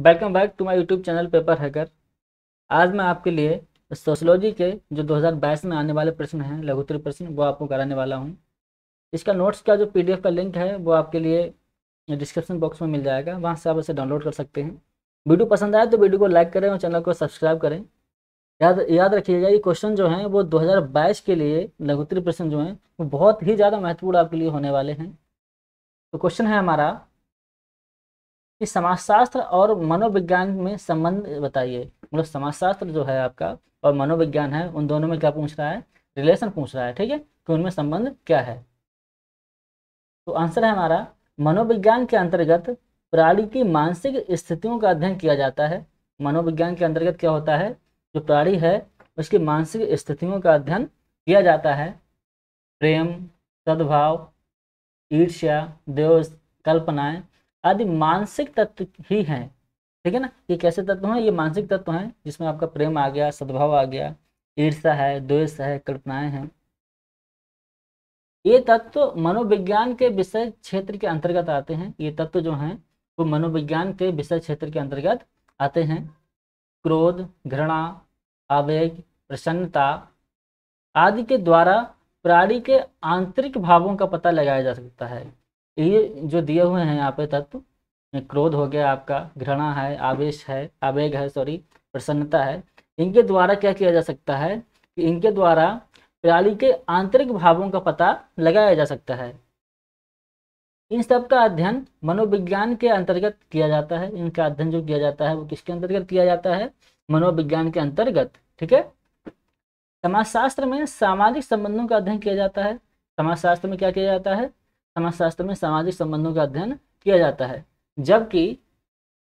welcome back to my YouTube channel Paper Hacker आज मैं आपके लिए सोशोलॉजी के जो 2022 में आने वाले प्रश्न हैं लघुतरी प्रश्न वो आपको कराने वाला हूं इसका नोट्स का जो पीडीएफ का लिंक है वो आपके लिए डिस्क्रिप्शन बॉक्स में मिल जाएगा वहां से आप इसे डाउनलोड कर सकते हैं वीडियो पसंद आए तो वीडियो को लाइक करें और चैनल को सब्सक्राइब करें याद याद रखिएगा ये क्वेश्चन जो हैं वो दो के लिए लघुतरी प्रश्न जो हैं वो बहुत ही ज़्यादा महत्वपूर्ण आपके लिए होने वाले हैं तो क्वेश्चन है हमारा कि समाजशास्त्र और मनोविज्ञान में संबंध बताइए मतलब समाजशास्त्र जो है आपका और मनोविज्ञान है उन दोनों में क्या पूछ रहा है रिलेशन पूछ रहा है ठीक है कि तो उनमें संबंध क्या है तो आंसर है हमारा मनोविज्ञान के अंतर्गत प्राणी की मानसिक स्थितियों का अध्ययन किया जाता है मनोविज्ञान के अंतर्गत क्या होता है जो प्राणी है उसकी मानसिक स्थितियों का अध्ययन किया जाता है प्रेम सद्भाव ईर्ष्या देव कल्पनाएं आदि मानसिक तत्व ही हैं ठीक है ना ये कैसे तत्व हैं ये मानसिक तत्व हैं जिसमें आपका प्रेम आ गया सद्भाव आ गया ईर्षा है द्वेष है कल्पनाएं हैं ये तत्व मनोविज्ञान के विषय क्षेत्र के अंतर्गत आते हैं ये तत्व जो हैं वो मनोविज्ञान के विषय क्षेत्र के अंतर्गत आते हैं क्रोध घृणा आवेग प्रसन्नता आदि के द्वारा प्राणी के आंतरिक भावों का पता लगाया जा सकता है ये जो दिए हुए हैं यहाँ पे तत्व क्रोध हो गया आपका घृणा है आवेश है आवेग है सॉरी प्रसन्नता है इनके द्वारा क्या किया जा सकता है कि इनके द्वारा प्रणाली के आंतरिक भावों का पता लगाया जा सकता है इन सब का अध्ययन मनोविज्ञान के अंतर्गत किया जाता है इनका अध्ययन जो किया जाता है वो किसके अंतर्गत किया जाता है मनोविज्ञान के अंतर्गत ठीक है समाजशास्त्र में सामाजिक संबंधों का अध्ययन किया जाता है समाजशास्त्र में क्या किया जाता है समाजशास्त्र में सामाजिक संबंधों का अध्ययन किया जाता है जबकि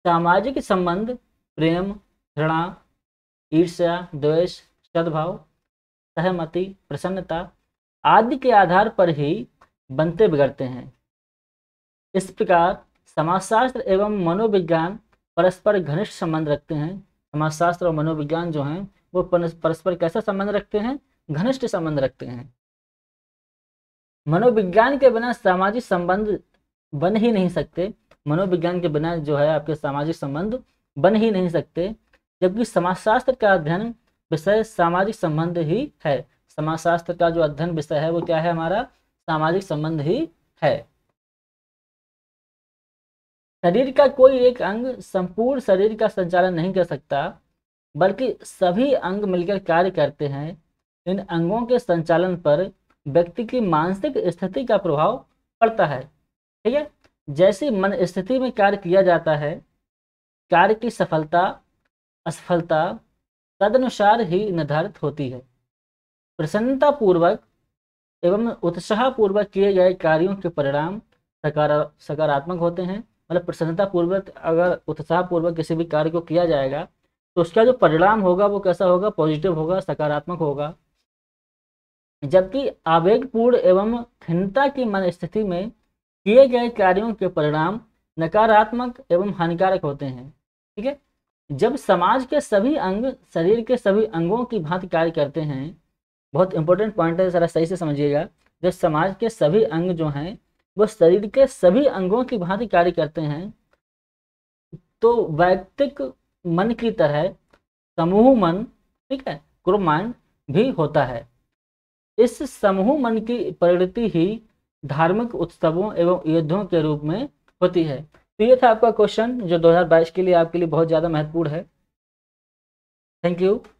सामाजिक संबंध प्रेम घृणा ईर्ष्या द्वेष सद्भाव सहमति प्रसन्नता आदि के आधार पर ही बनते बिगड़ते हैं इस प्रकार समाजशास्त्र एवं मनोविज्ञान परस्पर घनिष्ठ संबंध रखते हैं समाजशास्त्र और मनोविज्ञान जो हैं वो परस्पर कैसा संबंध रखते हैं घनिष्ठ संबंध रखते हैं मनोविज्ञान के बिना सामाजिक संबंध बन ही नहीं सकते मनोविज्ञान के बिना जो है आपके सामाजिक संबंध बन ही नहीं सकते जबकि समाजशास्त्र का अध्ययन विषय सामाजिक संबंध ही है समाजशास्त्र का जो अध्ययन विषय है वो क्या है हमारा सामाजिक संबंध ही है शरीर का कोई एक अंग संपूर्ण शरीर का संचालन नहीं कर सकता बल्कि सभी अंग मिलकर कार्य करते हैं इन अंगों के संचालन पर व्यक्ति की मानसिक स्थिति का प्रभाव पड़ता है ठीक है जैसे मन स्थिति में कार्य किया जाता है कार्य की सफलता असफलता तदनुसार ही निर्धारित होती है प्रसन्नता पूर्वक एवं उत्साह पूर्वक किए गए कार्यों के परिणाम सकारात्मक होते हैं मतलब प्रसन्नता पूर्वक अगर उत्साह पूर्वक किसी भी कार्य को किया जाएगा तो उसका जो परिणाम होगा वो कैसा होगा पॉजिटिव होगा सकारात्मक होगा जबकि आवेगपूर्ण एवं खिन्नता की मन स्थिति में किए गए कार्यों के परिणाम नकारात्मक एवं हानिकारक होते हैं ठीक है जब समाज के सभी अंग शरीर के सभी अंगों की भांति कार्य करते हैं बहुत इंपॉर्टेंट पॉइंट है जरा सही से समझिएगा जब समाज के सभी अंग जो हैं वो शरीर के सभी अंगों की भांति कार्य करते हैं तो वैयक्तिक मन की तरह समूह मन ठीक है ग्रुप माइंड भी होता है इस समूह मन की प्रवृत्ति ही धार्मिक उत्सवों एवं युद्धों के रूप में होती है तो ये था आपका क्वेश्चन जो 2022 के लिए आपके लिए बहुत ज़्यादा महत्वपूर्ण है थैंक यू